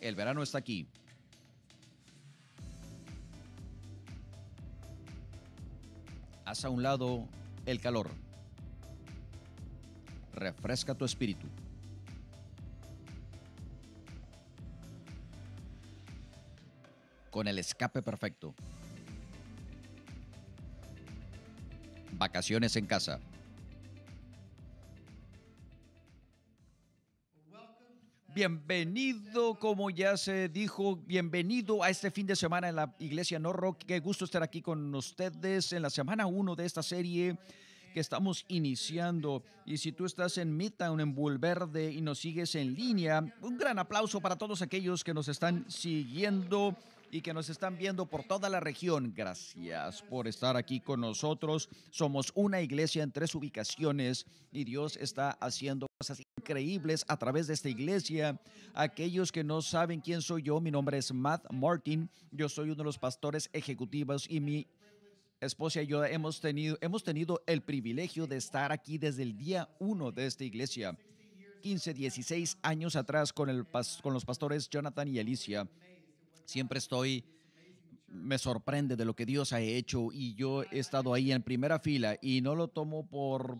El verano está aquí. Haz a un lado el calor. Refresca tu espíritu. Con el escape perfecto. Vacaciones en casa. Bienvenido, como ya se dijo, bienvenido a este fin de semana en la Iglesia Norrock. Qué gusto estar aquí con ustedes en la semana 1 de esta serie que estamos iniciando. Y si tú estás en Midtown, en Bulverde y nos sigues en línea, un gran aplauso para todos aquellos que nos están siguiendo y que nos están viendo por toda la región. Gracias por estar aquí con nosotros. Somos una iglesia en tres ubicaciones y Dios está haciendo cosas increíbles a través de esta iglesia. Aquellos que no saben quién soy yo, mi nombre es Matt Martin. Yo soy uno de los pastores ejecutivos y mi esposa y yo hemos tenido, hemos tenido el privilegio de estar aquí desde el día uno de esta iglesia. 15, 16 años atrás con, el, con los pastores Jonathan y Alicia. Siempre estoy, me sorprende de lo que Dios ha hecho y yo he estado ahí en primera fila y no lo tomo por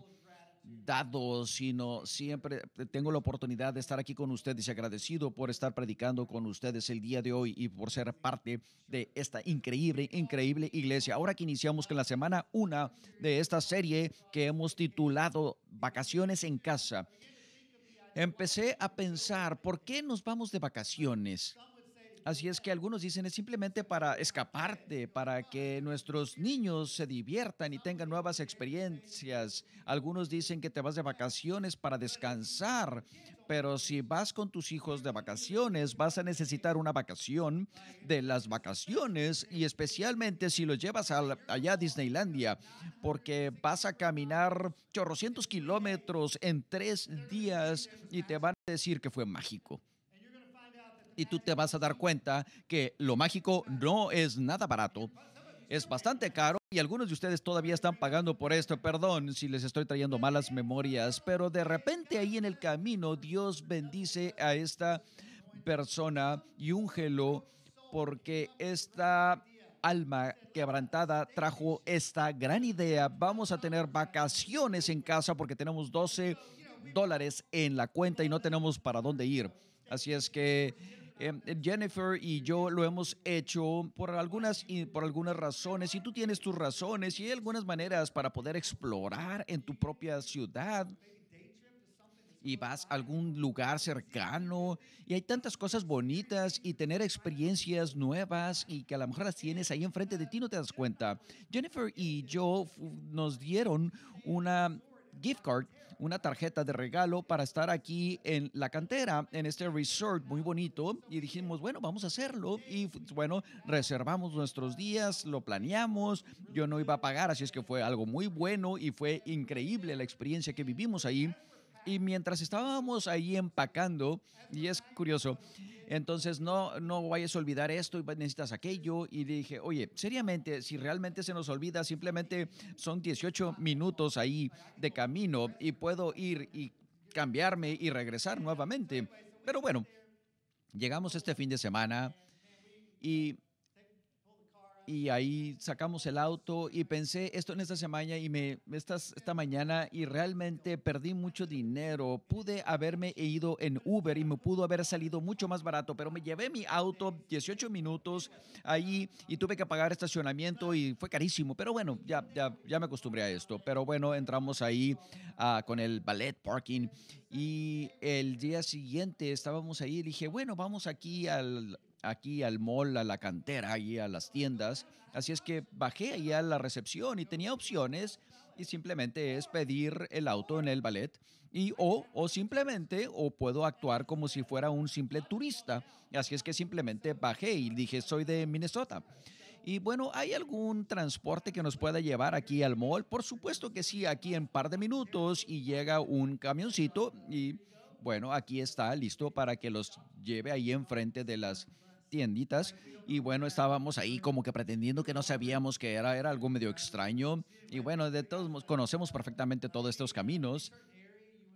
dado, sino siempre tengo la oportunidad de estar aquí con ustedes y agradecido por estar predicando con ustedes el día de hoy y por ser parte de esta increíble, increíble iglesia. Ahora que iniciamos con la semana una de esta serie que hemos titulado Vacaciones en casa, empecé a pensar, ¿por qué nos vamos de vacaciones? Así es que algunos dicen es simplemente para escaparte, para que nuestros niños se diviertan y tengan nuevas experiencias. Algunos dicen que te vas de vacaciones para descansar, pero si vas con tus hijos de vacaciones, vas a necesitar una vacación de las vacaciones y especialmente si los llevas allá a Disneylandia, porque vas a caminar chorrocientos kilómetros en tres días y te van a decir que fue mágico y tú te vas a dar cuenta que lo mágico no es nada barato. Es bastante caro y algunos de ustedes todavía están pagando por esto. Perdón si les estoy trayendo malas memorias, pero de repente ahí en el camino Dios bendice a esta persona y úngelo porque esta alma quebrantada trajo esta gran idea. Vamos a tener vacaciones en casa porque tenemos 12 dólares en la cuenta y no tenemos para dónde ir. Así es que Em, Jennifer y yo lo hemos hecho por algunas, por algunas razones y tú tienes tus razones y hay algunas maneras para poder explorar en tu propia ciudad y vas a algún lugar cercano y hay tantas cosas bonitas y tener experiencias nuevas y que a lo mejor las tienes ahí enfrente de ti no te das cuenta. Jennifer y yo nos dieron una gift card una tarjeta de regalo para estar aquí en la cantera, en este resort muy bonito. Y dijimos, bueno, vamos a hacerlo. Y pues, bueno, reservamos nuestros días, lo planeamos. Yo no iba a pagar, así es que fue algo muy bueno y fue increíble la experiencia que vivimos ahí. Y mientras estábamos ahí empacando, y es curioso, entonces no, no vayas a olvidar esto y necesitas aquello. Y dije, oye, seriamente, si realmente se nos olvida, simplemente son 18 minutos ahí de camino y puedo ir y cambiarme y regresar nuevamente. Pero bueno, llegamos este fin de semana y y ahí sacamos el auto y pensé esto en esta semana y me esta mañana y realmente perdí mucho dinero. Pude haberme ido en Uber y me pudo haber salido mucho más barato, pero me llevé mi auto 18 minutos ahí y tuve que pagar estacionamiento y fue carísimo, pero bueno, ya, ya, ya me acostumbré a esto. Pero bueno, entramos ahí ah, con el ballet parking y el día siguiente estábamos ahí y dije, bueno, vamos aquí al aquí al mall, a la cantera y a las tiendas. Así es que bajé ahí a la recepción y tenía opciones y simplemente es pedir el auto en el ballet y o, o simplemente o puedo actuar como si fuera un simple turista. Así es que simplemente bajé y dije soy de Minnesota. Y bueno, ¿hay algún transporte que nos pueda llevar aquí al mall? Por supuesto que sí, aquí en par de minutos y llega un camioncito y bueno, aquí está listo para que los lleve ahí enfrente de las tienditas y bueno, estábamos ahí como que pretendiendo que no sabíamos que era, era algo medio extraño y bueno, de todos conocemos perfectamente todos estos caminos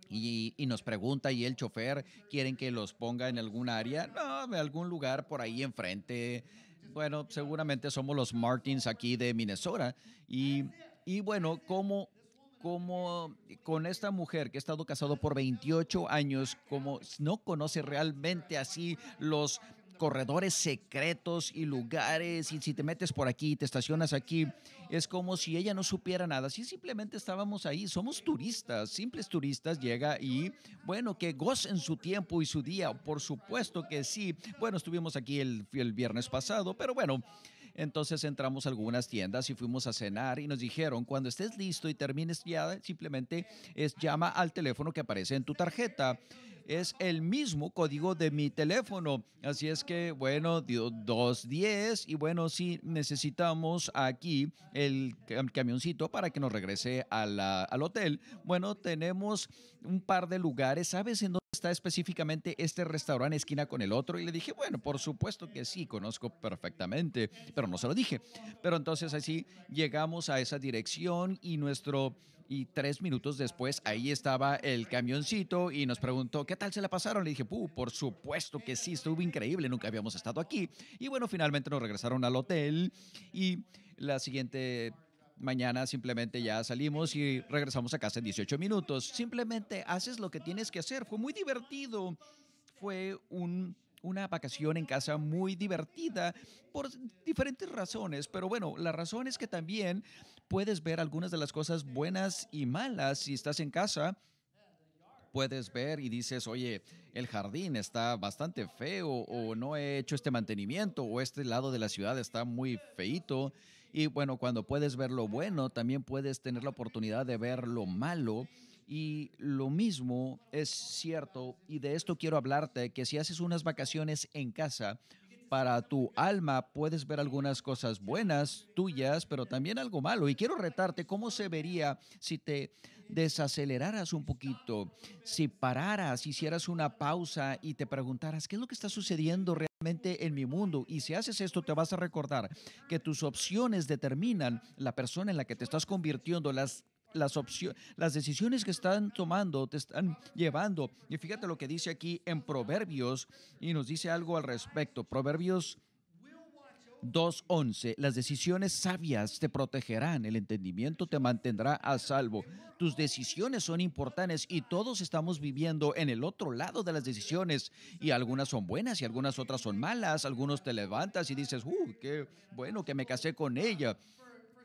y, nos pregunta y el chofer quieren que los ponga en algún área, no, en algún lugar por ahí enfrente. Bueno, seguramente somos los Martins aquí de Minnesota y, y bueno, como como con esta mujer que ha estado casado por 28 años, como no conoce realmente así los corredores secretos y lugares, y si te metes por aquí, te estacionas aquí, es como si ella no supiera nada, si simplemente estábamos ahí, somos turistas, simples turistas, llega y bueno, que gocen su tiempo y su día, por supuesto que sí, bueno, estuvimos aquí el viernes pasado, pero bueno. Entonces entramos a algunas tiendas y fuimos a cenar y nos dijeron, cuando estés listo y termines ya, simplemente es llama al teléfono que aparece en tu tarjeta es el mismo código de mi teléfono. Así es que, bueno, 210 y bueno, sí necesitamos aquí el camioncito para que nos regrese al hotel. Bueno, tenemos un par de lugares, ¿sabes en dónde está específicamente este restaurante esquina con el otro? Y le dije, bueno, por supuesto que sí, conozco perfectamente, pero no se lo dije. Pero entonces así llegamos a esa dirección y nuestro, y tres minutos después ahí estaba el camioncito y nos preguntó, ¿qué tal se la pasaron? Le dije, Puh, por supuesto que sí, estuvo increíble, nunca habíamos estado aquí. Y bueno, finalmente nos regresaron al hotel y la siguiente mañana simplemente ya salimos y regresamos a casa en 18 minutos. Simplemente haces lo que tienes que hacer. Fue muy divertido. Fue un una vacación en casa muy divertida por diferentes razones, pero bueno, la razón es que también puedes ver algunas de las cosas buenas y malas si estás en casa. Puedes ver y dices, oye, el jardín está bastante feo o no he hecho este mantenimiento o este lado de la ciudad está muy feito y bueno, cuando puedes ver lo bueno, también puedes tener la oportunidad de ver lo malo. Y lo mismo es cierto, y de esto quiero hablarte, que si haces unas vacaciones en casa, para tu alma puedes ver algunas cosas buenas tuyas, pero también algo malo. Y quiero retarte, ¿cómo se vería si te desaceleraras un poquito, si pararas, hicieras una pausa y te preguntaras, ¿qué es lo que está sucediendo realmente en mi mundo? Y si haces esto, te vas a recordar que tus opciones determinan la persona en la que te estás convirtiendo, las las, las decisiones que están tomando te están llevando. Y fíjate lo que dice aquí en Proverbios y nos dice algo al respecto. Proverbios 2.11. Las decisiones sabias te protegerán, el entendimiento te mantendrá a salvo. Tus decisiones son importantes y todos estamos viviendo en el otro lado de las decisiones y algunas son buenas y algunas otras son malas. Algunos te levantas y dices, ¡uh, qué bueno que me casé con ella!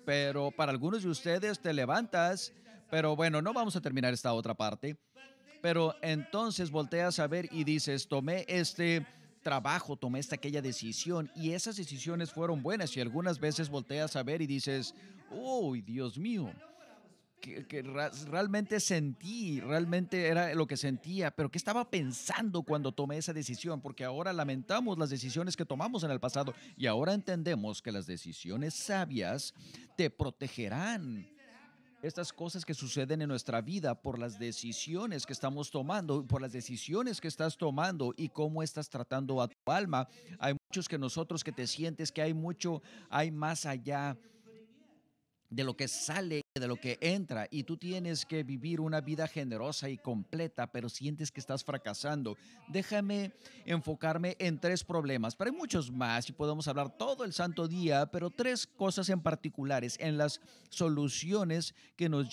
pero para algunos de ustedes te levantas, pero bueno, no vamos a terminar esta otra parte. Pero entonces volteas a ver y dices, tomé este trabajo, tomé esta aquella decisión y esas decisiones fueron buenas y algunas veces volteas a ver y dices, uy, oh, Dios mío, que, realmente sentí, realmente era lo que sentía, pero qué estaba pensando cuando tomé esa decisión, porque ahora lamentamos las decisiones que tomamos en el pasado y ahora entendemos que las decisiones sabias te protegerán estas cosas que suceden en nuestra vida por las decisiones que estamos tomando, por las decisiones que estás tomando y cómo estás tratando a tu alma. Hay muchos que nosotros que te sientes que hay mucho, hay más allá de lo que sale de lo que entra y tú tienes que vivir una vida generosa y completa, pero sientes que estás fracasando. Déjame enfocarme en tres problemas, pero hay muchos más y podemos hablar todo el santo día, pero tres cosas en particulares en las soluciones que nos,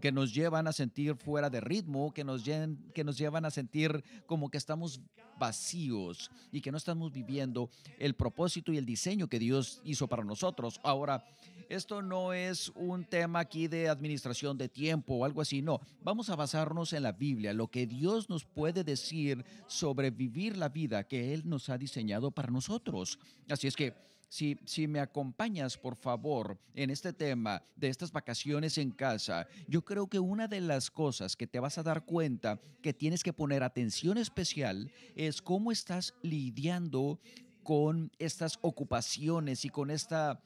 que nos llevan a sentir fuera de ritmo, que nos, que nos llevan a sentir como que estamos vacíos y que no estamos viviendo el propósito y el diseño que Dios hizo para nosotros. Ahora, esto no es un tema aquí de administración de tiempo o algo así. No, vamos a basarnos en la Biblia, lo que Dios nos puede decir sobre vivir la vida que Él nos ha diseñado para nosotros. Así es que si, si, me acompañas, por favor, en este tema de estas vacaciones en casa, yo creo que una de las cosas que te vas a dar cuenta que tienes que poner atención especial es cómo estás lidiando con estas ocupaciones y con esta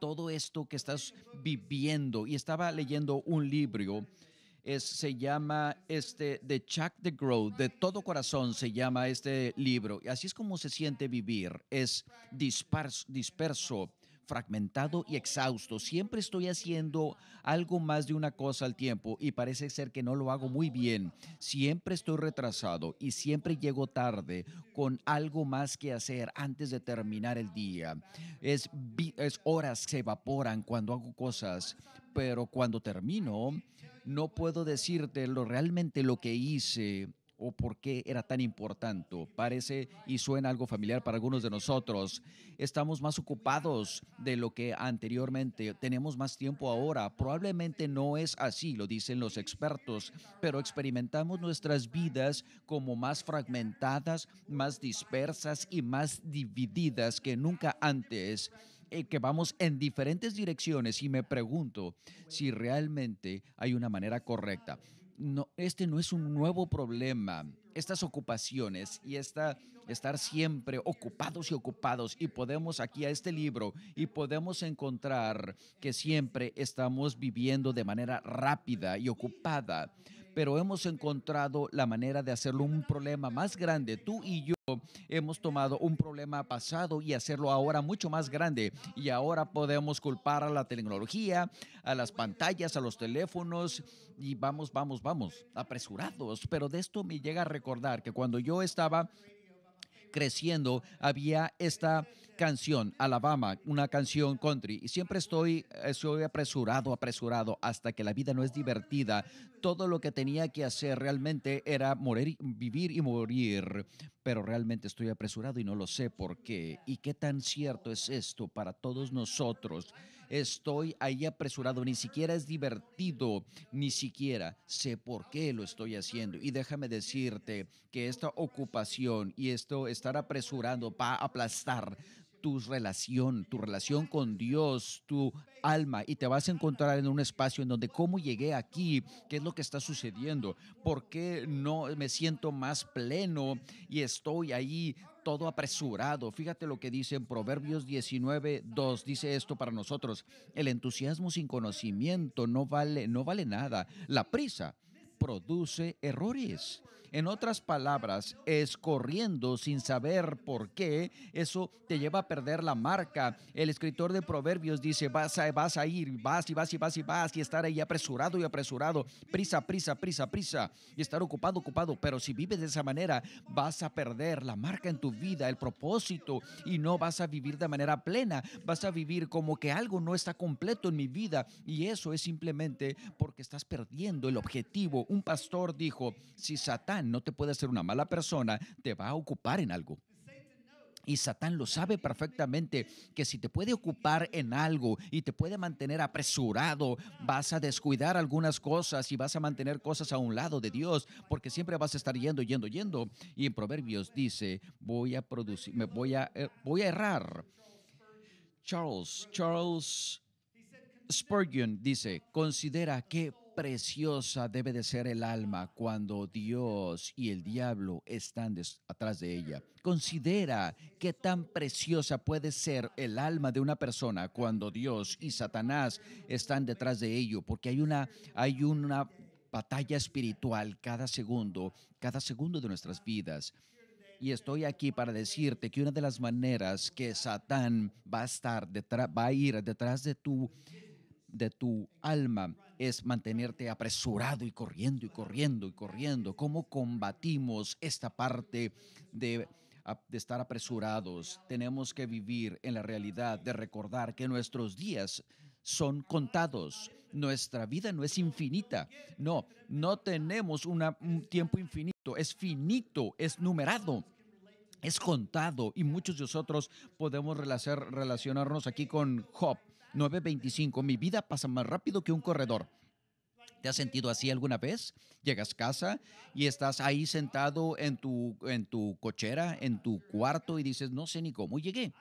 todo esto que estás viviendo. Y estaba leyendo un libro. Es, se llama este de Chuck the Growth de todo corazón se llama este libro. Así es como se siente vivir, es dispars, disperso, fragmentado y exhausto. Siempre estoy haciendo algo más de una cosa al tiempo y parece ser que no lo hago muy bien. Siempre estoy retrasado y siempre llego tarde con algo más que hacer antes de terminar el día. Es, es horas se evaporan cuando hago cosas, pero cuando termino no puedo decirte lo, realmente lo que hice o por qué era tan importante. Parece y suena algo familiar para algunos de nosotros. Estamos más ocupados de lo que anteriormente, tenemos más tiempo ahora. Probablemente no es así, lo dicen los expertos, pero experimentamos nuestras vidas como más fragmentadas, más dispersas y más divididas que nunca antes eh, que vamos en diferentes direcciones y me pregunto si realmente hay una manera correcta este no es un nuevo problema. Estas ocupaciones y esta, estar siempre ocupados y ocupados y podemos aquí a este libro y podemos encontrar que siempre estamos viviendo de manera rápida y ocupada pero hemos encontrado la manera de hacerlo un problema más grande. Tú y yo hemos tomado un problema pasado y hacerlo ahora mucho más grande. Y ahora podemos culpar a la tecnología, a las pantallas, a los teléfonos y vamos, vamos, vamos, apresurados. Pero de esto me llega a recordar que cuando yo estaba creciendo, había esta canción, Alabama, una canción country. Y siempre estoy, estoy apresurado, apresurado, hasta que la vida no es divertida. Todo lo que tenía que hacer realmente era morir, vivir y morir. Pero realmente estoy apresurado y no lo sé por qué. ¿Y qué tan cierto es esto para todos nosotros? estoy ahí apresurado, ni siquiera es divertido, ni siquiera sé por qué lo estoy haciendo. Y déjame decirte que esta ocupación y esto estar apresurando va a aplastar tu relación, tu relación con Dios, tu alma, y te vas a encontrar en un espacio en donde cómo llegué aquí, qué es lo que está sucediendo, por qué no me siento más pleno y estoy ahí todo apresurado. Fíjate lo que dice en Proverbios 19, 2. Dice esto para nosotros. El entusiasmo sin conocimiento no vale, no vale nada. La prisa produce errores. En otras palabras, es corriendo sin saber por qué, eso te lleva a perder la marca. El escritor de Proverbios dice, vas a, vas a ir, vas y vas y vas y vas y estar ahí apresurado y apresurado, prisa, prisa, prisa, prisa, y estar ocupado, ocupado. Pero si vives de esa manera, vas a perder la marca en tu vida, el propósito, y no vas a vivir de manera plena, vas a vivir como que algo no está completo en mi vida, y eso es simplemente porque estás perdiendo el objetivo. Un pastor dijo, si Satán no te puede hacer una mala persona, te va a ocupar en algo. Y Satán lo sabe perfectamente que si te puede ocupar en algo y te puede mantener apresurado, vas a descuidar algunas cosas y vas a mantener cosas a un lado de Dios, porque siempre vas a estar yendo, yendo, yendo. Y en Proverbios dice, voy a producir, me voy a, eh, voy a errar. Charles, Charles Spurgeon dice, considera que preciosa debe de ser el alma cuando Dios y el diablo están detrás de ella. Considera qué tan preciosa puede ser el alma de una persona cuando Dios y Satanás están detrás de ello, porque hay una, hay una batalla espiritual cada segundo, cada segundo de nuestras vidas. Y estoy aquí para decirte que una de las maneras que Satán va a estar detrás, va a ir detrás de tu de tu alma es mantenerte apresurado y corriendo y corriendo y corriendo. ¿Cómo combatimos esta parte de, estar apresurados? Tenemos que vivir en la realidad de recordar que nuestros días son contados. Nuestra vida no es infinita. No, no tenemos un tiempo infinito. Es finito, es numerado es contado y muchos de nosotros podemos relacionarnos aquí con Job. 9.25. Mi vida pasa más rápido que un corredor. ¿Te has sentido así alguna vez? Llegas a casa y estás ahí sentado en tu, en tu cochera, en tu cuarto y dices, no sé ni cómo llegué.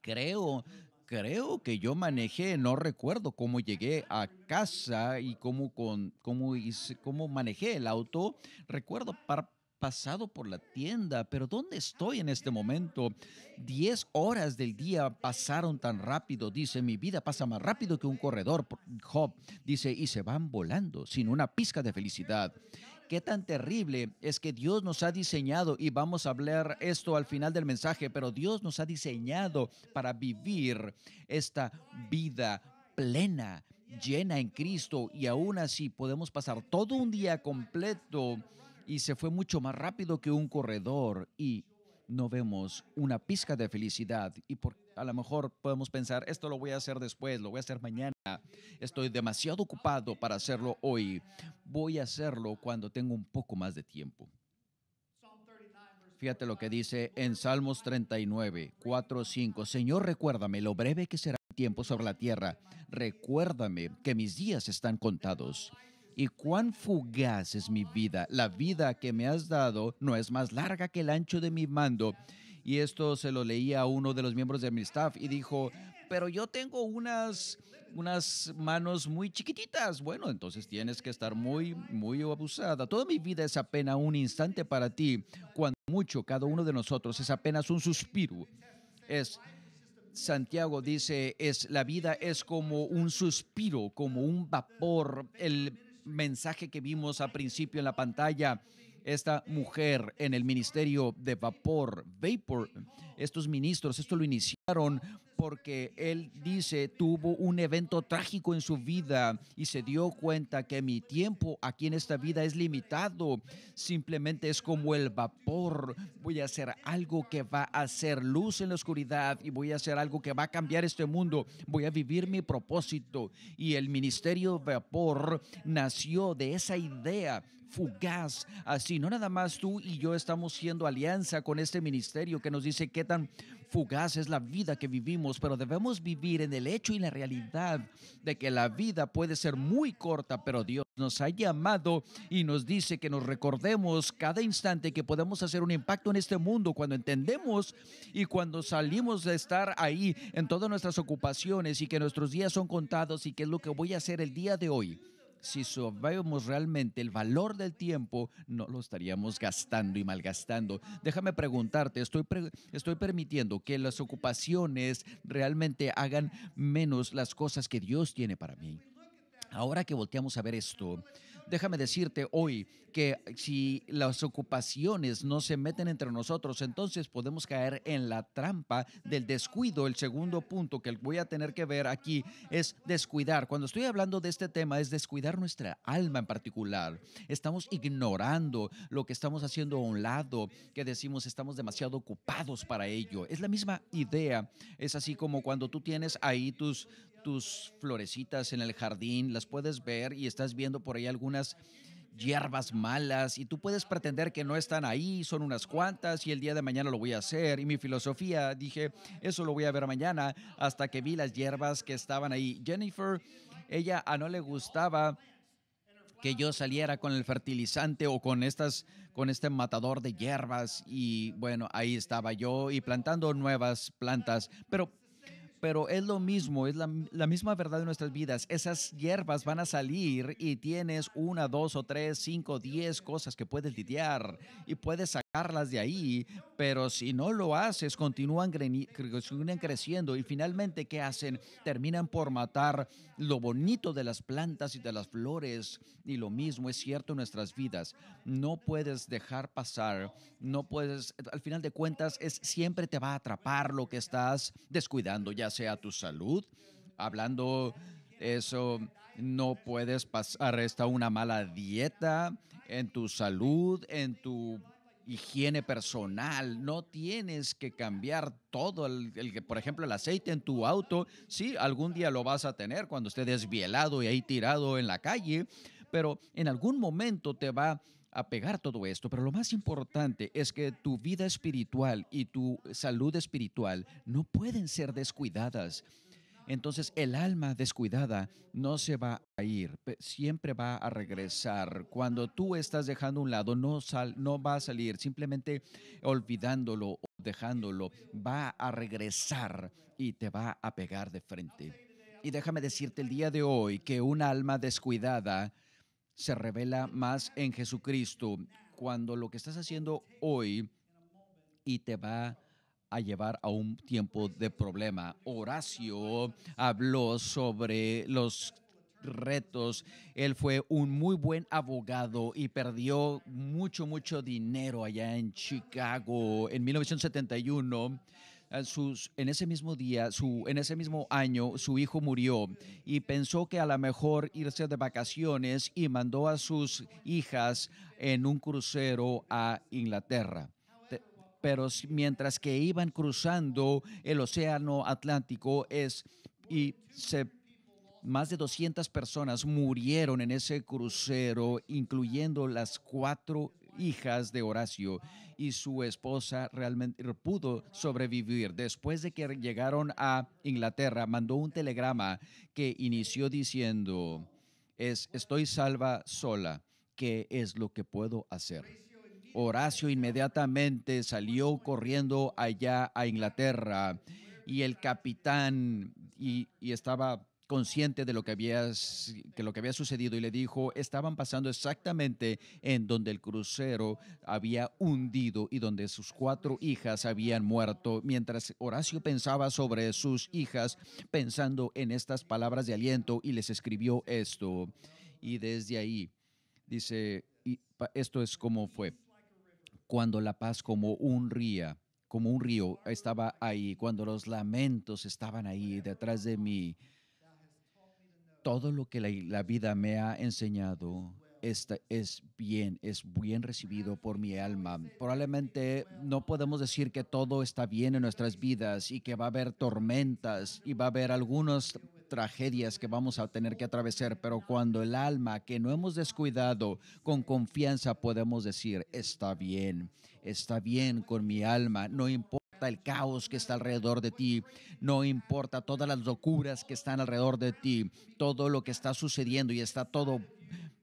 Creo, creo que yo manejé, no recuerdo cómo llegué a casa y cómo, con, cómo, cómo manejé el auto. Recuerdo par pasado por la tienda, pero ¿dónde estoy en este momento? Diez horas del día pasaron tan rápido, dice, mi vida pasa más rápido que un corredor, Job, dice, y se van volando sin una pizca de felicidad. Qué tan terrible es que Dios nos ha diseñado, y vamos a hablar esto al final del mensaje, pero Dios nos ha diseñado para vivir esta vida plena, llena en Cristo y aún así podemos pasar todo un día completo y se fue mucho más rápido que un corredor y no vemos una pizca de felicidad y a lo mejor podemos pensar, esto lo voy a hacer después, lo voy a hacer mañana, estoy demasiado ocupado para hacerlo hoy, voy a hacerlo cuando tengo un poco más de tiempo. Fíjate lo que dice en Salmos 39, 4, 5, Señor, recuérdame lo breve que será el tiempo sobre la tierra, recuérdame que mis días están contados y cuán fugaz es mi vida. La vida que me has dado no es más larga que el ancho de mi mando. Y esto se lo leía a uno de los miembros de mi staff y dijo, pero yo tengo unas, unas manos muy chiquititas. Bueno, entonces tienes que estar muy, muy abusada. Toda mi vida es apenas un instante para ti, cuando mucho cada uno de nosotros es apenas un suspiro. Es Santiago dice, es la vida es como un suspiro, como un vapor. El mensaje que vimos a principio en la pantalla esta mujer en el ministerio de vapor, vapor. Estos ministros, esto lo iniciaron porque él dice tuvo un evento trágico en su vida y se dio cuenta que mi tiempo aquí en esta vida es limitado. Simplemente es como el vapor. Voy a hacer algo que va a hacer luz en la oscuridad y voy a hacer algo que va a cambiar este mundo. Voy a vivir mi propósito. Y el ministerio de vapor nació de esa idea fugaz. Así, no nada más tú y yo estamos siendo alianza con este ministerio que nos dice qué tan fugaz es la vida que vivimos, pero debemos vivir en el hecho y la realidad de que la vida puede ser muy corta, pero Dios nos ha llamado y nos dice que nos recordemos cada instante que podemos hacer un impacto en este mundo cuando entendemos y cuando salimos de estar ahí en todas nuestras ocupaciones y que nuestros días son contados y qué es lo que voy a hacer el día de hoy si sabemos realmente el valor del tiempo, no lo estaríamos gastando y malgastando. Déjame preguntarte, estoy, estoy permitiendo que las ocupaciones realmente hagan menos las cosas que Dios tiene para mí. Ahora que volteamos a ver esto, Déjame decirte hoy que si las ocupaciones no se meten entre nosotros, entonces podemos caer en la trampa del descuido. El segundo punto que voy a tener que ver aquí es descuidar. Cuando estoy hablando de este tema es descuidar nuestra alma en particular. Estamos ignorando lo que estamos haciendo a un lado, que decimos estamos demasiado ocupados para ello. Es la misma idea. Es así como cuando tú tienes ahí tus, tus florecitas en el jardín, las puedes ver y estás viendo por ahí algunas hierbas malas y tú puedes pretender que no están ahí, son unas cuantas y el día de mañana lo voy a hacer. Y mi filosofía, dije, eso lo voy a ver mañana hasta que vi las hierbas que estaban ahí. Jennifer, ella a no le gustaba que yo saliera con el fertilizante o con estas con este matador de hierbas y bueno, ahí estaba yo y plantando nuevas plantas, pero pero es lo mismo, es la, misma verdad de nuestras vidas. Esas hierbas van a salir y tienes una, dos o tres, cinco, diez cosas que puedes lidiar y puedes sacar de ahí, pero si no lo haces, continúan, creciendo y finalmente, ¿qué hacen? Terminan por matar lo bonito de las plantas y de las flores. Y lo mismo es cierto en nuestras vidas. No puedes dejar pasar, no puedes, al final de cuentas, es siempre te va a atrapar lo que estás descuidando, ya sea tu salud, hablando eso no puedes pasar esta una mala dieta en tu salud, en tu higiene personal, no tienes que cambiar todo, el, que por ejemplo, el aceite en tu auto, sí, algún día lo vas a tener cuando esté desvielado y ahí tirado en la calle, pero en algún momento te va a pegar todo esto, pero lo más importante es que tu vida espiritual y tu salud espiritual no pueden ser descuidadas entonces el alma descuidada no se va a ir, siempre va a regresar. Cuando tú estás dejando un lado, no, sal, no va a salir, simplemente olvidándolo o dejándolo, va a regresar y te va a pegar de frente. Y déjame decirte el día de hoy que un alma descuidada se revela más en Jesucristo cuando lo que estás haciendo hoy y te va a a llevar a un tiempo de problema. Horacio habló sobre los retos. Él fue un muy buen abogado y perdió mucho, mucho dinero allá en Chicago en 1971. Ah, en ese mismo día, en ese mismo año, su hijo murió y pensó que a lo mejor irse de vacaciones y mandó a sus hijas en un crucero a Inglaterra pero mientras que iban cruzando el océano Atlántico es y se más de 200 personas murieron en ese crucero, incluyendo las cuatro hijas de Horacio y su esposa realmente pudo sobrevivir. Después de que llegaron a Inglaterra, mandó un telegrama que inició diciendo, es, estoy salva sola, ¿qué es lo que puedo hacer? Horacio inmediatamente salió corriendo allá a Inglaterra y el capitán y, estaba consciente de lo que, había, que lo que había sucedido y le dijo, estaban pasando exactamente en donde el crucero había hundido y donde sus cuatro hijas habían muerto. Mientras Horacio pensaba sobre sus hijas, pensando en estas palabras de aliento y les escribió esto. Y desde ahí dice, y esto es como fue cuando la paz como un ría, como un río estaba ahí, cuando los lamentos estaban ahí detrás de mí. Todo lo que la, vida me ha enseñado es bien, es bien recibido por mi alma. Probablemente no podemos decir que todo está bien en nuestras vidas y que va a haber tormentas y va a haber algunos tragedias que vamos a tener que atravesar, pero cuando el alma que no hemos descuidado, con confianza podemos decir, está bien, está bien con mi alma, no importa el caos que está alrededor de ti, no importa todas las locuras que están alrededor de ti, todo lo que está sucediendo y está todo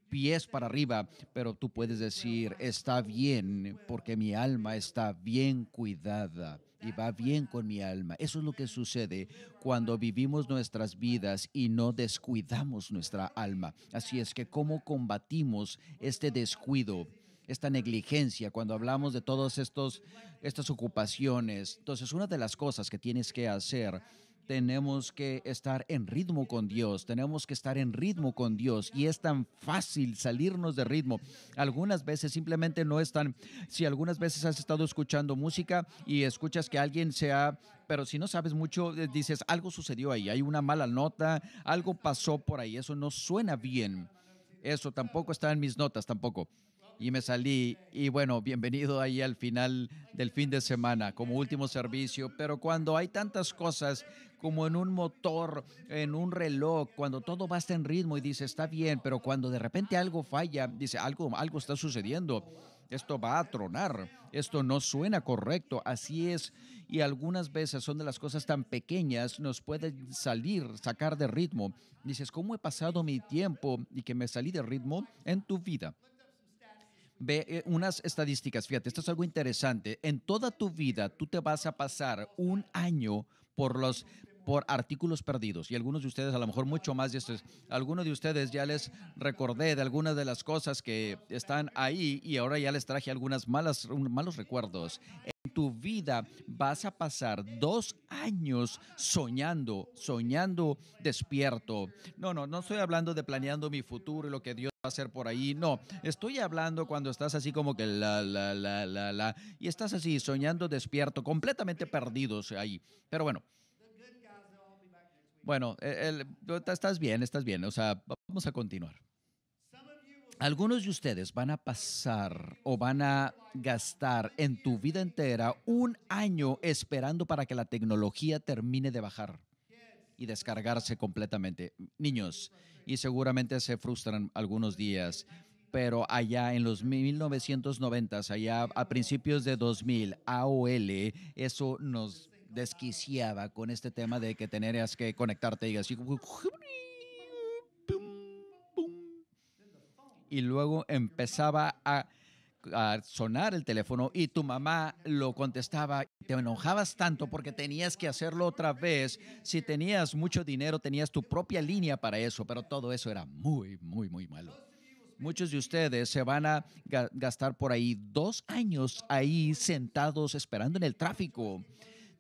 pies para arriba, pero tú puedes decir, está bien, porque mi alma está bien cuidada y va bien con mi alma. Eso es lo que sucede cuando vivimos nuestras vidas y no descuidamos nuestra alma. Así es que, ¿cómo combatimos este descuido? esta negligencia, cuando hablamos de todas estas ocupaciones. Entonces, una de las cosas que tienes que hacer tenemos que estar en ritmo con Dios, tenemos que estar en ritmo con Dios y es tan fácil salirnos de ritmo. Algunas veces simplemente no están, si algunas veces has estado escuchando música y escuchas que alguien se ha, pero si no sabes mucho, eh, dices, algo sucedió ahí, hay una mala nota, algo pasó por ahí, eso no suena bien. Eso tampoco está en mis notas, tampoco y me salí. Y bueno, bienvenido ahí al final del fin de semana como último servicio. Pero cuando hay tantas cosas como en un motor, en un reloj, cuando todo va hasta en ritmo y dice está bien, pero cuando de repente algo falla, dice algo, algo está sucediendo. Esto va a tronar, esto no suena correcto, así es. Y algunas veces son de las cosas tan pequeñas, nos pueden salir, sacar de ritmo. Dices, ¿cómo he pasado mi tiempo y que me salí de ritmo en tu vida? ve eh, unas estadísticas, fíjate, esto es algo interesante. En toda tu vida tú te vas a pasar un año por los por artículos perdidos y algunos de ustedes a lo mejor mucho más algunos de ustedes ya les recordé de algunas de las cosas que están ahí y ahora ya les traje algunas malas malos recuerdos En tu vida vas a pasar dos años soñando, soñando despierto. No, no, no estoy hablando de planeando mi futuro y lo que Dios a hacer por ahí. No, estoy hablando cuando estás así como que la, la, la, la, la, y estás así soñando despierto, completamente perdidos ahí. Pero bueno. Bueno, eh, eh, estás bien, estás bien. O sea, vamos a continuar. Algunos de ustedes van a pasar o van a gastar en tu vida entera un año esperando para que la tecnología termine de bajar y descargarse completamente. Niños, y seguramente se frustran algunos días, pero allá en los 1990s, allá a principios de 2000, AOL, eso nos desquiciaba con este tema de que tenías que conectarte y así. Y luego empezaba a sonar el teléfono y tu mamá lo contestaba, te enojabas tanto porque tenías que hacerlo otra vez. Si tenías mucho dinero, tenías tu propia línea para eso, pero todo eso era muy, muy, muy malo. Muchos de ustedes se van a gastar por ahí dos años ahí sentados esperando en el tráfico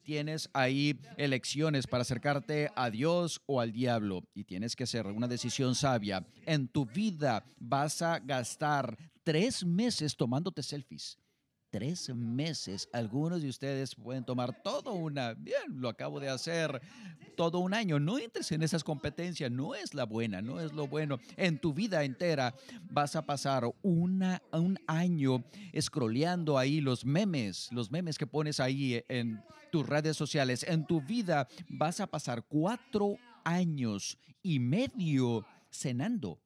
tienes ahí elecciones para acercarte a Dios o al diablo y tienes que hacer una decisión sabia. En tu vida vas a gastar tres meses tomándote selfies tres meses. Algunos de ustedes pueden tomar todo una, bien, lo acabo de hacer, todo un año. No entres en esas competencias, no es la buena, no es lo bueno. En tu vida entera vas a pasar una, un año escroleando ahí los memes, los memes que pones ahí en tus redes sociales. En tu vida vas a pasar cuatro años y medio cenando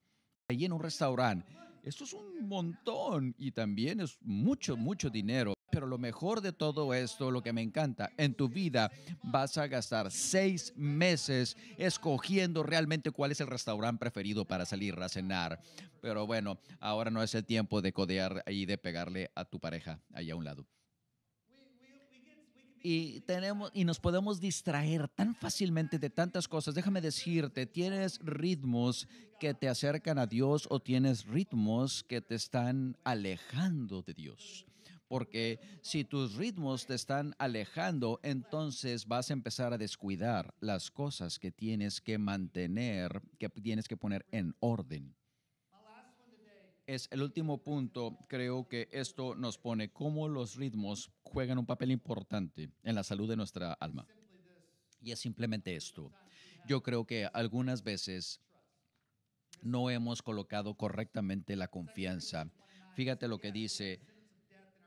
ahí en un restaurante esto es un montón y también es mucho, mucho dinero. Pero lo mejor de todo esto, lo que me encanta, en tu vida vas a gastar seis meses escogiendo realmente cuál es el restaurante preferido para salir a cenar. Pero bueno, ahora no es el tiempo de codear y de pegarle a tu pareja ahí a un lado y, tenemos, y nos podemos distraer tan fácilmente de tantas cosas. Déjame decirte, tienes ritmos que te acercan a Dios o tienes ritmos que te están alejando de Dios. Porque si tus ritmos te están alejando, entonces vas a empezar a descuidar las cosas que tienes que mantener, que tienes que poner en orden es el último punto, creo que esto nos pone cómo los ritmos juegan un papel importante en la salud de nuestra alma. Y es simplemente esto. Yo creo que algunas veces no hemos colocado correctamente la confianza. Fíjate lo que dice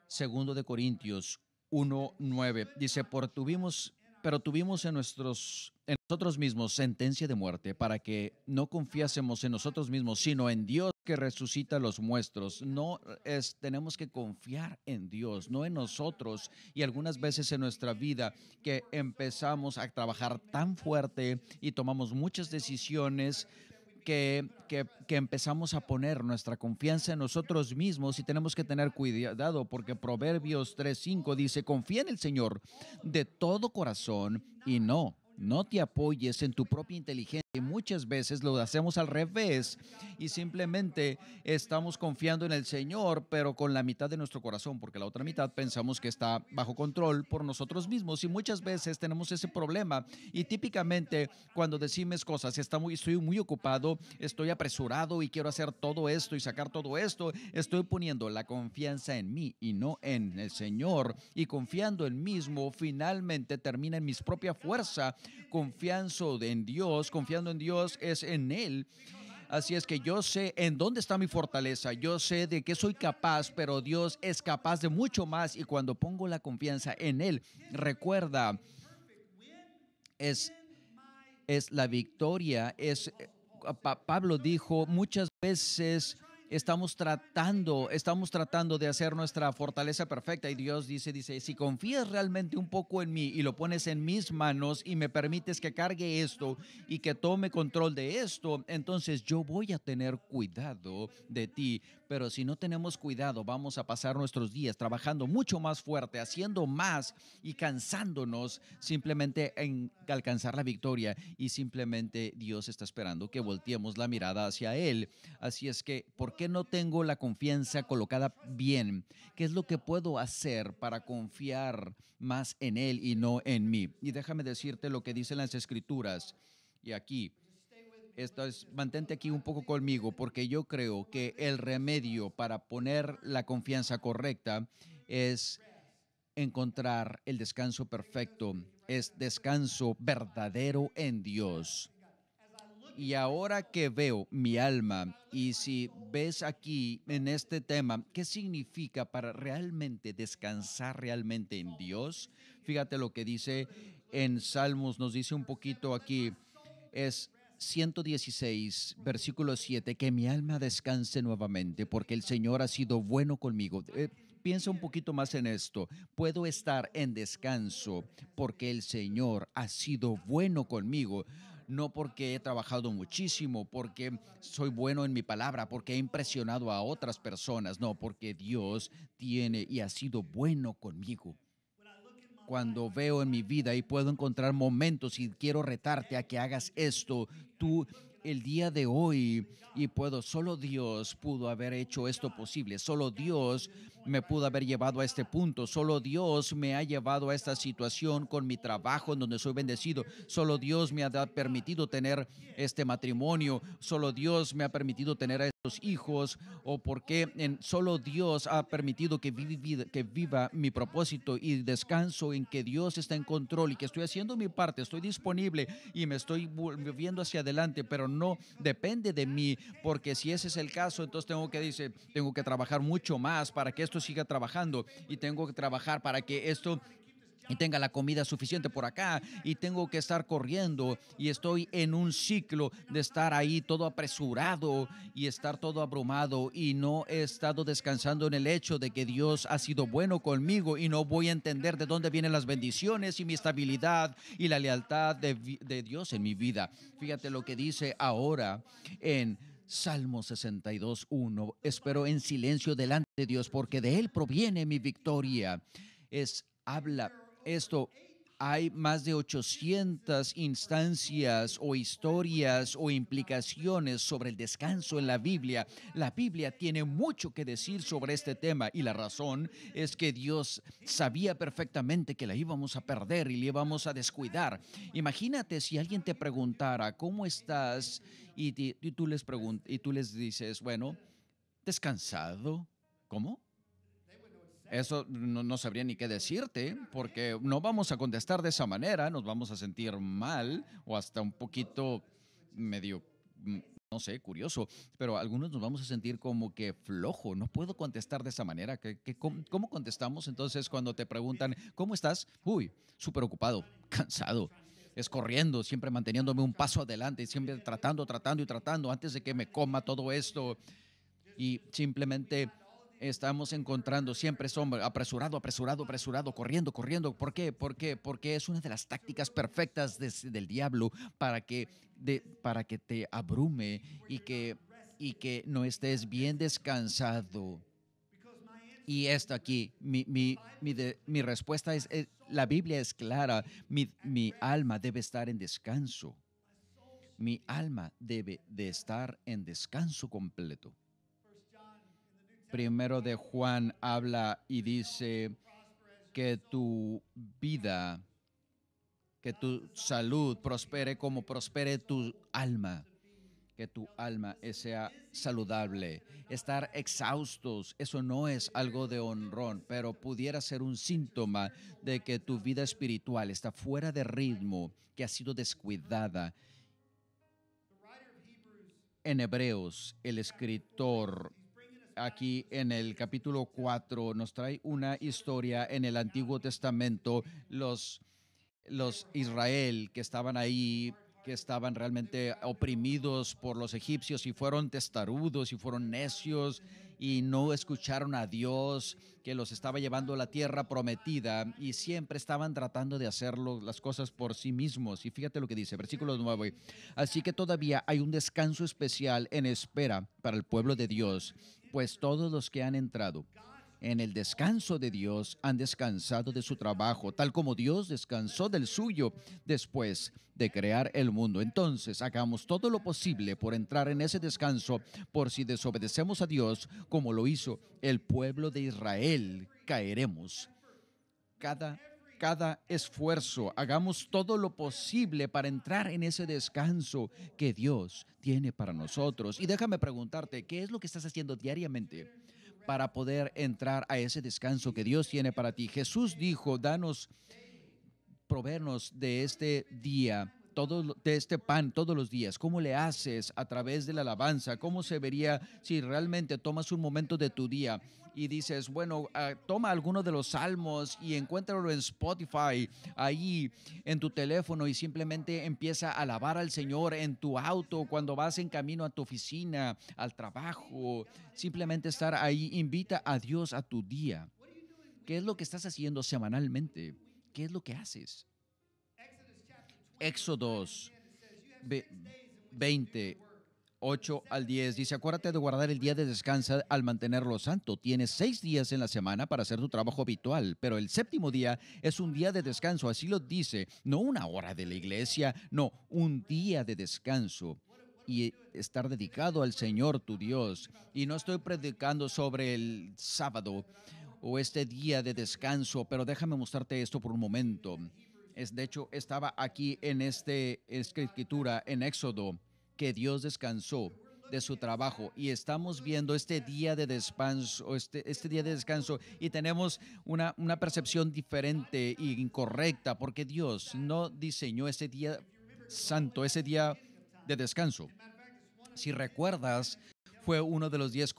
segundo de Corintios 1:9. Dice, "Por tuvimos pero tuvimos en, nuestros, en nosotros mismos sentencia de muerte para que no confiásemos en nosotros mismos, sino en Dios que resucita los muestros. No es, tenemos que confiar en Dios, no en nosotros. Y algunas veces en nuestra vida que empezamos a trabajar tan fuerte y tomamos muchas decisiones que, empezamos a poner nuestra confianza en nosotros mismos y tenemos que tener cuidado porque Proverbios 3.5 dice, confía en el Señor de todo corazón y no, no te apoyes en tu propia inteligencia y muchas veces lo hacemos al revés y simplemente estamos confiando en el Señor, pero con la mitad de nuestro corazón, porque la otra mitad pensamos que está bajo control por nosotros mismos. Y muchas veces tenemos ese problema. Y típicamente cuando decimos cosas, está muy, estoy muy ocupado, estoy apresurado y quiero hacer todo esto y sacar todo esto, estoy poniendo la confianza en mí y no en el Señor. Y confiando en mismo, finalmente termina en mis propia fuerza, confianza en Dios, confiando en Dios es en Él. Así es que yo sé en dónde está mi fortaleza, yo sé de qué soy capaz, pero Dios es capaz de mucho más y cuando pongo la confianza en Él, recuerda, es, es la victoria, es... Eh, Pablo dijo muchas veces estamos tratando, estamos tratando de hacer nuestra fortaleza perfecta y Dios dice, dice, si confías realmente un poco en mí y lo pones en mis manos y me permites que cargue esto y que tome control de esto, entonces yo voy a tener cuidado de ti, pero si no tenemos cuidado, vamos a pasar nuestros días trabajando mucho más fuerte, haciendo más y cansándonos simplemente en alcanzar la victoria y simplemente Dios está esperando que volteemos la mirada hacia él. Así es que, ¿por qué no tengo la confianza colocada bien? ¿Qué es lo que puedo hacer para confiar más en Él y no en mí? Y déjame decirte lo que dicen las escrituras. Y aquí, es, mantente aquí un poco conmigo, porque yo creo que el remedio para poner la confianza correcta es encontrar el descanso perfecto, es descanso verdadero en Dios. Y ahora que veo mi alma, y si ves aquí en este tema, ¿qué significa para realmente descansar realmente en Dios? Fíjate lo que dice en Salmos, nos dice un poquito aquí, es 116, versículo 7, que mi alma descanse nuevamente, porque el Señor ha sido bueno conmigo. Eh, piensa un poquito más en esto. Puedo estar en descanso porque el Señor ha sido bueno conmigo no porque he trabajado muchísimo, porque soy bueno en mi palabra, porque he impresionado a otras personas, no, porque Dios tiene y ha sido bueno conmigo. Cuando veo en mi vida y puedo encontrar momentos y quiero retarte a que hagas esto, tú el día de hoy y puedo, solo Dios pudo haber hecho esto posible, solo Dios me pudo haber llevado a este punto, solo Dios me ha llevado a esta situación con mi trabajo en donde soy bendecido, solo Dios me ha permitido tener este matrimonio, solo Dios me ha permitido tener hijos o porque en solo Dios ha permitido que, que viva mi propósito y descanso en que Dios está en control y que estoy haciendo mi parte, estoy disponible y me estoy moviendo hacia adelante, pero no depende de mí, porque si ese es el caso, entonces tengo que decir tengo que trabajar mucho más para que esto siga trabajando y tengo que trabajar para que esto y tenga la comida suficiente por acá y tengo que estar corriendo y estoy en un ciclo de estar ahí todo apresurado y estar todo abrumado y no he estado descansando en el hecho de que Dios ha sido bueno conmigo y no voy a entender de dónde vienen las bendiciones y mi estabilidad y la lealtad de, Dios en mi vida. Fíjate lo que dice ahora en Salmo 62, 1. Espero en silencio delante de Dios porque de Él proviene mi victoria. Es habla esto, hay más de 800 instancias o historias o implicaciones sobre el descanso en la Biblia. La Biblia tiene mucho que decir sobre este tema y la razón es que Dios sabía perfectamente que la íbamos a perder y la íbamos a descuidar. Imagínate si alguien te preguntara, ¿cómo estás? Y, tú, les y tú les dices, bueno, descansado. ¿Cómo? Eso no, sabría ni qué decirte, porque no vamos a contestar de esa manera, nos vamos a sentir mal o hasta un poquito medio, mm, no sé, curioso, pero algunos nos vamos a sentir como que flojo, no puedo contestar de esa manera. ¿Qué, cómo, cómo, contestamos entonces cuando te preguntan, ¿cómo estás? Uy, súper ocupado, cansado. Es corriendo, siempre manteniéndome un paso adelante, siempre tratando, tratando y tratando antes de que me coma todo esto. Y simplemente estamos encontrando siempre sombra, apresurado, apresurado, apresurado, corriendo, corriendo. ¿Por qué? ¿Por qué? Porque es una de las tácticas perfectas del diablo para que, para que te abrume y que, y que no estés bien descansado. Y esto aquí, mi, mi respuesta es, eh, la Biblia es clara, mi, mi alma debe estar en descanso. Mi alma debe de estar en descanso completo. Primero de Juan habla y dice que tu vida, que tu salud prospere como prospere tu alma, que tu alma sea saludable. Estar exhaustos, eso no es algo de honrón, pero pudiera ser un síntoma de que tu vida espiritual está fuera de ritmo, que ha sido descuidada en Hebreos, el escritor aquí en el capítulo 4 nos trae una historia en el Antiguo Testamento, los, los Israel que estaban ahí que estaban realmente oprimidos por los egipcios y fueron testarudos y fueron necios y no escucharon a Dios que los estaba llevando a la tierra prometida y siempre estaban tratando de hacer las cosas por sí mismos. Y fíjate lo que dice, versículo 9. Así que todavía hay un descanso especial en espera para el pueblo de Dios pues todos los que han entrado en el descanso de Dios han descansado de su trabajo, tal como Dios descansó del suyo después de crear el mundo. Entonces, hagamos todo lo posible por entrar en ese descanso, por si desobedecemos a Dios, como lo hizo el pueblo de Israel, caeremos. Cada cada esfuerzo, hagamos todo lo posible para entrar en ese descanso que Dios tiene para nosotros. Y déjame preguntarte, ¿qué es lo que estás haciendo diariamente para poder entrar a ese descanso que Dios tiene para ti? Jesús dijo, danos, proveernos de este día todo, de este pan todos los días? ¿Cómo le haces a través de la alabanza? ¿Cómo se vería si realmente tomas un momento de tu día y dices, bueno, ah, toma alguno de los salmos y encuéntralo en Spotify, ahí en tu teléfono y simplemente empieza a alabar al Señor en tu auto, cuando vas en camino a tu oficina, al trabajo, simplemente estar ahí, invita a Dios a tu día. ¿Qué es lo que estás haciendo semanalmente? ¿Qué es lo que haces? Éxodos 20. 8 al 10. Dice, acuérdate de guardar el día de descanso al mantenerlo santo. Tienes seis días en la semana para hacer tu trabajo habitual, pero el séptimo día es un día de descanso, así lo dice, no una hora de la iglesia, no, un día de descanso y estar dedicado al Señor tu Dios. Y no estoy predicando sobre el sábado o este día de descanso, pero déjame mostrarte esto por un momento. Es, de hecho, estaba aquí en este, esta escritura, en Éxodo que Dios descansó de su trabajo y estamos viendo este día de descanso, este, este día de descanso y tenemos una, una percepción diferente e incorrecta porque Dios no diseñó ese día santo, ese día de descanso. Si recuerdas, fue uno de los diez,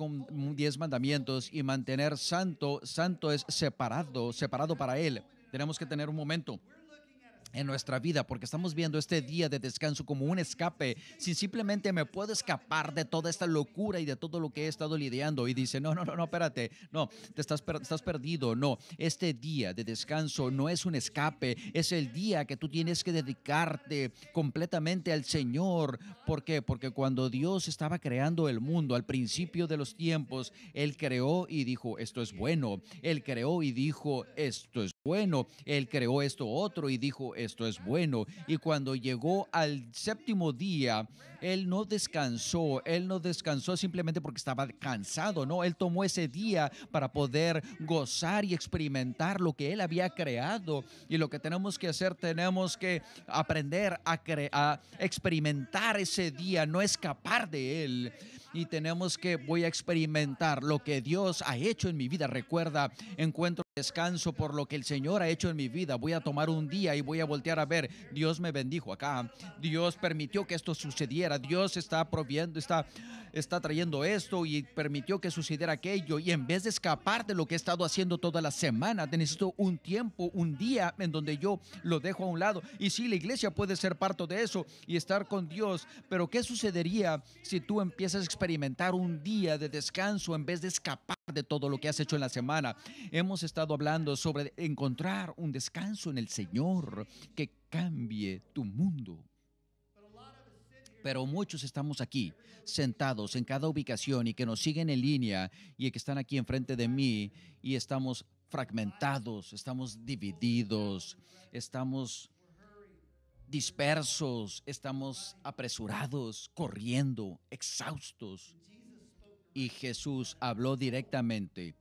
diez mandamientos y mantener santo, santo es separado, separado para Él. Tenemos que tener un momento en nuestra vida, porque estamos viendo este día de descanso como un escape. Si simplemente me puedo escapar de toda esta locura y de todo lo que he estado lidiando y dice, no, no, no, no, espérate, no, te estás, estás perdido, no, este día de descanso no es un escape, es el día que tú tienes que dedicarte completamente al Señor. ¿Por qué? Porque cuando Dios estaba creando el mundo al principio de los tiempos, Él creó y dijo, esto es bueno, Él creó y dijo, esto es bueno, Él creó esto otro y dijo, esto es bueno. Y cuando llegó al séptimo día, él no descansó, él no descansó simplemente porque estaba cansado, no, él tomó ese día para poder gozar y experimentar lo que él había creado. Y lo que tenemos que hacer, tenemos que aprender a, a experimentar ese día, no escapar de él. Y tenemos que, voy a experimentar lo que Dios ha hecho en mi vida. Recuerda, encuentro descanso por lo que el Señor ha hecho en mi vida. Voy a tomar un día y voy a voltear a ver. Dios me bendijo acá. Dios permitió que esto sucediera. Dios está proviendo, está, está trayendo esto y permitió que sucediera aquello. Y en vez de escapar de lo que he estado haciendo toda la semana, necesito un tiempo, un día en donde yo lo dejo a un lado. Y sí, la iglesia puede ser parte de eso y estar con Dios. Pero ¿qué sucedería si tú empiezas a experimentar un día de descanso en vez de escapar? de todo lo que has hecho en la semana. Hemos estado hablando sobre encontrar un descanso en el Señor que cambie tu mundo. Pero muchos estamos aquí, sentados en cada ubicación y que nos siguen en línea y que están aquí enfrente de mí y estamos fragmentados, estamos divididos, estamos dispersos, estamos apresurados, corriendo, exhaustos y Jesús habló directamente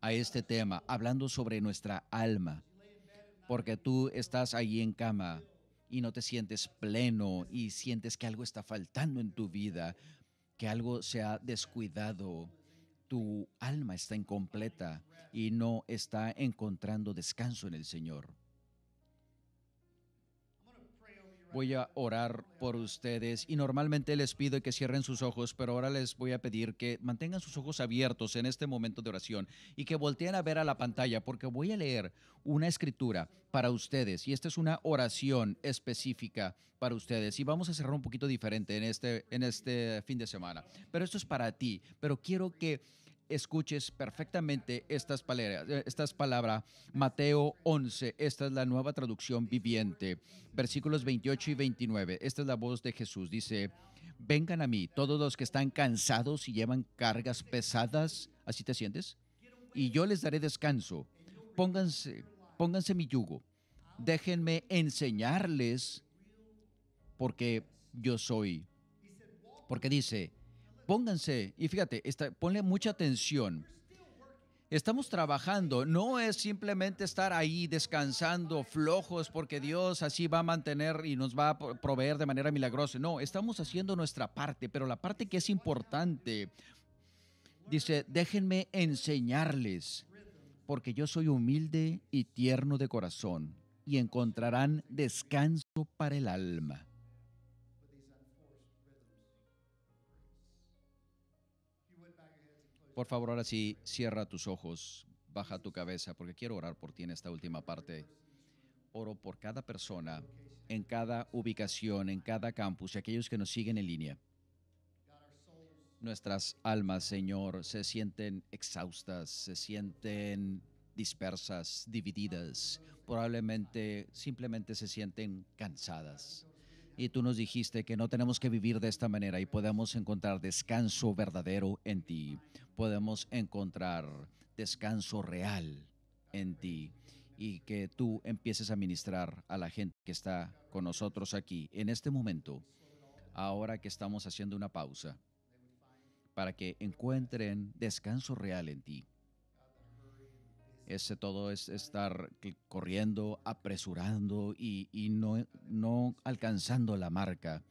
a este tema, hablando sobre nuestra alma, porque tú estás allí en cama y no te sientes pleno y sientes que algo está faltando en tu vida, que algo se ha descuidado, tu alma está incompleta y no está encontrando descanso en el Señor. voy a orar por ustedes y normalmente les pido que cierren sus ojos, pero ahora les voy a pedir que mantengan sus ojos abiertos en este momento de oración y que volteen a ver a la pantalla porque voy a leer una escritura para ustedes y esta es una oración específica para ustedes y vamos a cerrar un poquito diferente en este, en este fin de semana, pero esto es para ti, pero quiero que escuches perfectamente estas palabras, eh, estas Mateo 11, esta es la nueva traducción viviente, versículos 28 y 29, esta es la voz de Jesús, dice, vengan a mí todos los que están cansados y llevan cargas pesadas, así te sientes, y yo les daré descanso, pónganse, pónganse mi yugo, déjenme enseñarles, porque yo soy, porque dice, pónganse, y fíjate, ponle mucha atención. Estamos trabajando, no es simplemente estar ahí descansando flojos porque Dios así va a mantener y nos va a proveer de manera milagrosa. No, estamos haciendo nuestra parte, pero la parte que es importante, dice, déjenme enseñarles, porque yo soy humilde y tierno de corazón, y encontrarán descanso para el alma. Por favor, ahora sí, cierra tus ojos, baja tu cabeza, porque quiero orar por ti en esta última parte. Oro por cada persona, en cada ubicación, en cada campus y aquellos que nos siguen en línea. Nuestras almas, Señor, se sienten exhaustas, se sienten dispersas, divididas, probablemente simplemente se sienten cansadas y tú nos dijiste que no tenemos que vivir de esta manera y podemos encontrar descanso verdadero en ti, podemos encontrar descanso real en ti y que tú empieces a ministrar a la gente que está con nosotros aquí en este momento, ahora que estamos haciendo una pausa, para que encuentren descanso real en ti ese todo es estar corriendo, apresurando y, y no, eh, no alcanzando la marca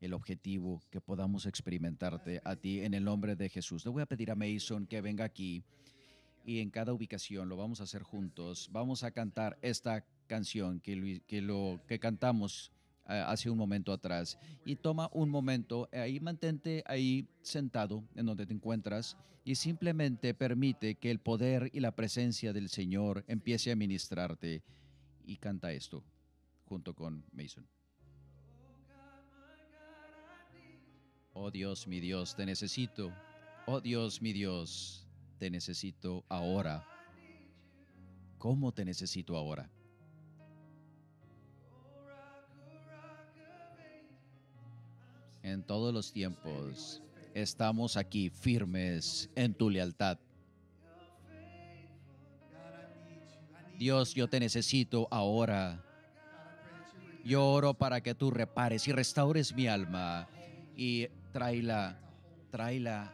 el objetivo que podamos experimentarte a ti en el nombre de Jesús. Le voy a pedir a Mason que venga aquí y en cada ubicación lo vamos a hacer juntos. Vamos a cantar esta canción que, que, lo, que cantamos eh, hace un momento atrás y toma un momento, eh, ahí mantente ahí sentado en donde te encuentras y simplemente permite que el poder y la presencia del Señor empiece a ministrarte y canta esto junto con Mason. Oh Dios, mi Dios, te necesito. Oh Dios, mi Dios, te necesito ahora. ¿Cómo te necesito ahora? en todos los tiempos. Estamos aquí firmes en tu lealtad. Dios, yo te necesito ahora. Yo oro para que tú repares y restaures mi alma y tráela, tráela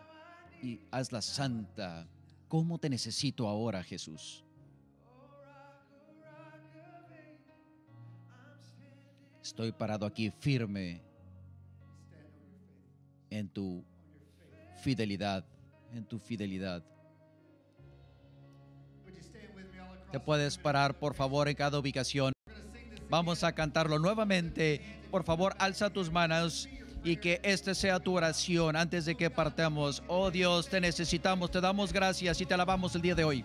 y hazla santa. ¿Cómo te necesito ahora, Jesús? Estoy parado aquí firme en tu fidelidad, en tu fidelidad. Te puedes parar, por favor, en cada ubicación. Vamos a cantarlo nuevamente. Por favor, alza tus manos y que este sea tu oración antes de que partamos. Oh Dios, te necesitamos, te damos gracias y te alabamos el día de hoy.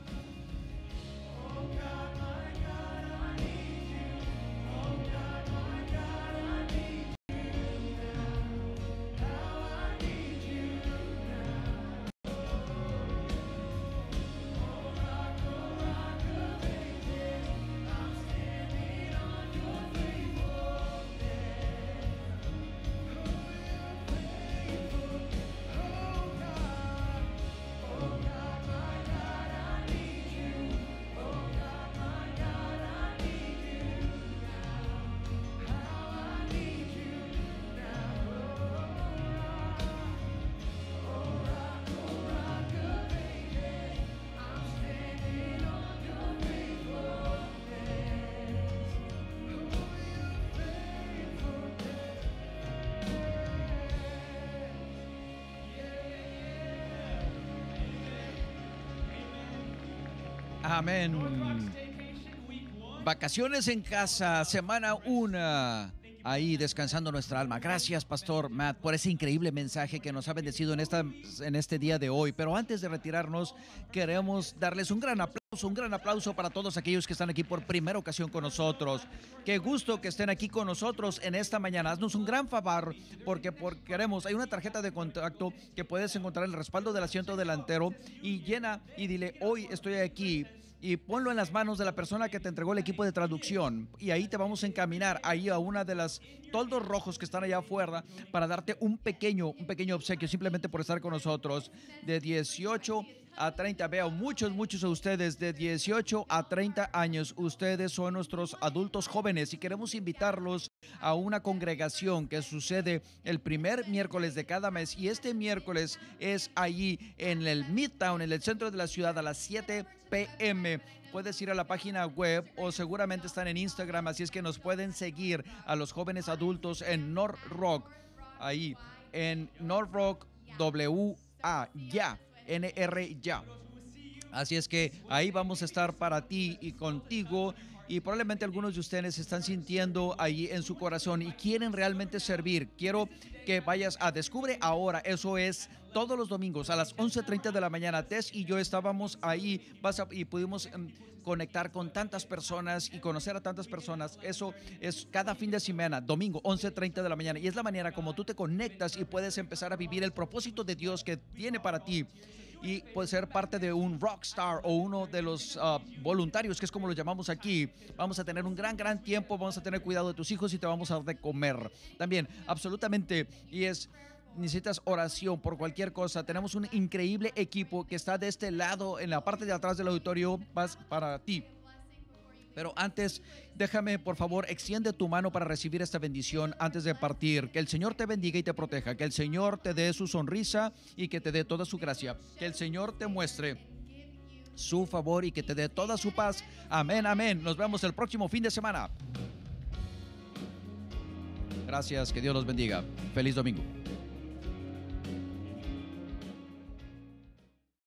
Amén. Vacaciones en casa, semana una. Ahí descansando nuestra alma. Gracias, Pastor Matt, por ese increíble mensaje que nos ha bendecido en, esta, en este día de hoy. Pero antes de retirarnos, queremos darles un gran aplauso, un gran aplauso para todos aquellos que están aquí por primera ocasión con nosotros. Qué gusto que estén aquí con nosotros en esta mañana. Haznos un gran favor porque, porque queremos. Hay una tarjeta de contacto que puedes encontrar en el respaldo del asiento delantero y llena y dile, hoy estoy aquí y ponlo en las manos de la persona que te entregó el equipo de traducción y ahí te vamos a encaminar ahí a una de las toldos rojos que están allá afuera para darte un pequeño, un pequeño obsequio simplemente por estar con nosotros de 18 a 30. Veo muchos, muchos de ustedes de 18 a 30 años. Ustedes son nuestros adultos jóvenes y queremos invitarlos a una congregación que sucede el primer miércoles de cada mes. Y este miércoles es allí en el Midtown, en el centro de la ciudad, a las 7 pm. Puedes ir a la página web o seguramente están en Instagram, así es que nos pueden seguir a los jóvenes adultos en North Rock, ahí, en North Rock WA, ya, NR ya. Así es que ahí vamos a estar para ti y contigo y probablemente algunos de ustedes están sintiendo ahí en su corazón y quieren realmente servir. Quiero que vayas a Descubre ahora, eso es todos los domingos a las 11.30 de la mañana. Tess y yo estábamos ahí vas y pudimos em, conectar con tantas personas y conocer a tantas personas. Eso es cada fin de semana, domingo 11.30 de la mañana. Y es la manera como tú te conectas y puedes empezar a vivir el propósito de Dios que tiene para ti y puede ser parte de un rockstar o uno de los ah, voluntarios, que es como lo llamamos aquí. Vamos a tener un gran, gran tiempo, vamos a tener cuidado de tus hijos y te vamos a dar de comer. También, absolutamente. Y es necesitas oración por cualquier cosa, tenemos un increíble equipo que está de este lado, en la parte de atrás del auditorio, más para ti. Pero antes, déjame, por favor, extiende tu mano para recibir esta bendición antes de partir. Que el Señor te bendiga y te proteja. Que el Señor te dé su sonrisa y que te dé toda su gracia. Que el Señor te muestre su favor y que te dé toda su paz. Amén, amén. Nos vemos el próximo fin de semana. Gracias, que Dios los bendiga. Feliz domingo.